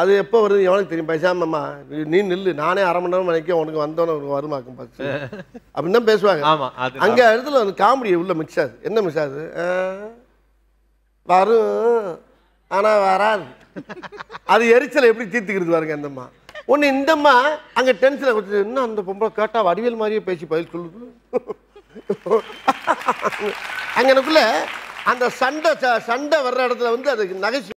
அது எப்போ வருது எவனுக்கு தெரியும் பேசாமம்மா நீ நில்லு நானே அரை மணி நேரம் வரைக்கும் உனக்கு வந்தோன்னு உனக்கு வருமாக்கும் பார்த்து அப்படின்னு தான் பேசுவாங்க அங்கே இடத்துல வந்து காமெடி உள்ள மிக்ஸ் ஆகுது என்ன மிக்ஸ் ஆகுது வரும் ஆனால் வராது அது எரிச்சலை எப்படி தீர்த்துக்கிறது பாருங்க அந்தம்மா ஒன்று இந்தம்மா அங்கே டென்ஷனில் கொடுத்து இன்னும் அந்த பொம்பளை கேட்டால் வடிவேல் மாதிரியே பேசி பதில் சொல்லுது எனக்குள்ள அந்த சண்டை சண்டை வர்ற இடத்துல வந்து அதுக்கு நகைச்சு